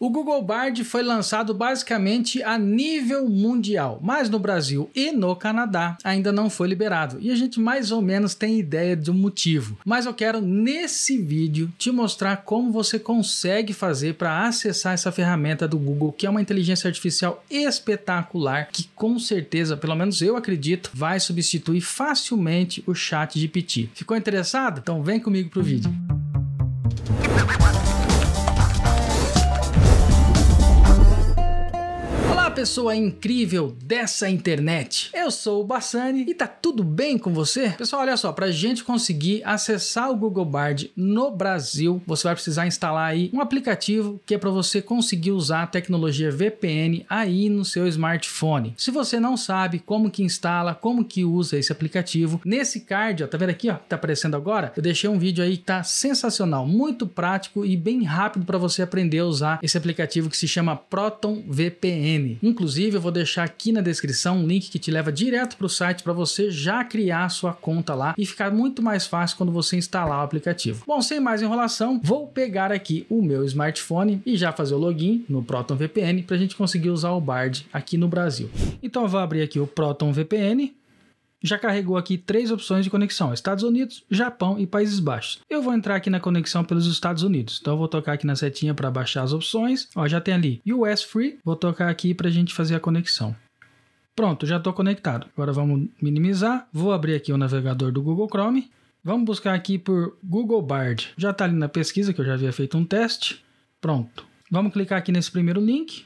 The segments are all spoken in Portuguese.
O Google Bard foi lançado basicamente a nível mundial, mas no Brasil e no Canadá ainda não foi liberado e a gente mais ou menos tem ideia do motivo. Mas eu quero nesse vídeo te mostrar como você consegue fazer para acessar essa ferramenta do Google, que é uma inteligência artificial espetacular que com certeza, pelo menos eu acredito, vai substituir facilmente o Chat Piti. Ficou interessado? Então vem comigo pro vídeo. pessoa incrível dessa internet. Eu sou o Bassani e tá tudo bem com você? Pessoal, olha só, pra gente conseguir acessar o Google Bard no Brasil, você vai precisar instalar aí um aplicativo que é para você conseguir usar a tecnologia VPN aí no seu smartphone. Se você não sabe como que instala, como que usa esse aplicativo, nesse card, ó, tá vendo aqui, ó, que tá aparecendo agora, eu deixei um vídeo aí que tá sensacional, muito prático e bem rápido para você aprender a usar esse aplicativo que se chama Proton VPN. Um Inclusive, eu vou deixar aqui na descrição um link que te leva direto para o site para você já criar sua conta lá e ficar muito mais fácil quando você instalar o aplicativo. Bom, sem mais enrolação, vou pegar aqui o meu smartphone e já fazer o login no Proton VPN para a gente conseguir usar o Bard aqui no Brasil. Então, eu vou abrir aqui o Proton VPN já carregou aqui três opções de conexão: Estados Unidos, Japão e Países Baixos. Eu vou entrar aqui na conexão pelos Estados Unidos. Então eu vou tocar aqui na setinha para baixar as opções. Ó, já tem ali US Free. Vou tocar aqui para a gente fazer a conexão. Pronto, já estou conectado. Agora vamos minimizar. Vou abrir aqui o navegador do Google Chrome. Vamos buscar aqui por Google Bard. Já está ali na pesquisa que eu já havia feito um teste. Pronto. Vamos clicar aqui nesse primeiro link.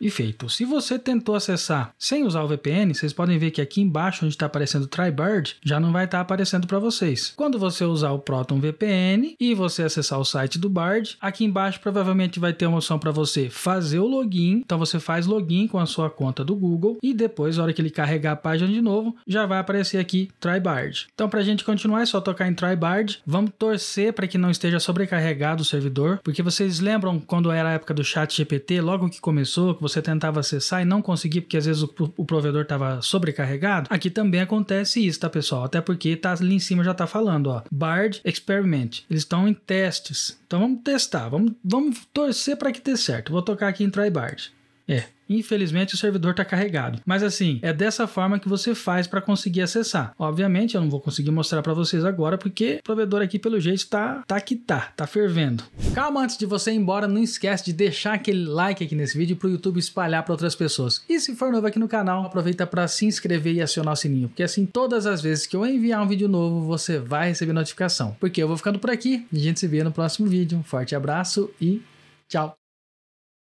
E feito. Se você tentou acessar sem usar o VPN, vocês podem ver que aqui embaixo onde está aparecendo Trybird, já não vai estar tá aparecendo para vocês. Quando você usar o Proton VPN e você acessar o site do Bard, aqui embaixo provavelmente vai ter uma opção para você fazer o login. Então você faz login com a sua conta do Google e depois, na hora que ele carregar a página de novo, já vai aparecer aqui Trybird. Então para a gente continuar é só tocar em Trybird. Vamos torcer para que não esteja sobrecarregado o servidor, porque vocês lembram quando era a época do chat GPT, logo que começou, que você tentava acessar e não conseguia porque às vezes o, o provedor estava sobrecarregado, aqui também acontece isso, tá pessoal? Até porque tá ali em cima já tá falando, ó, Bard Experiment. Eles estão em testes. Então vamos testar, vamos, vamos torcer para que dê certo. Vou tocar aqui em Try Bard. É, Infelizmente o servidor está carregado, mas assim, é dessa forma que você faz para conseguir acessar. Obviamente eu não vou conseguir mostrar para vocês agora porque o provedor aqui pelo jeito está tá que tá, tá fervendo. Calma, antes de você ir embora, não esquece de deixar aquele like aqui nesse vídeo para o YouTube espalhar para outras pessoas. E se for novo aqui no canal, aproveita para se inscrever e acionar o sininho, porque assim todas as vezes que eu enviar um vídeo novo, você vai receber notificação. Porque eu vou ficando por aqui, a gente se vê no próximo vídeo. Um forte abraço e tchau.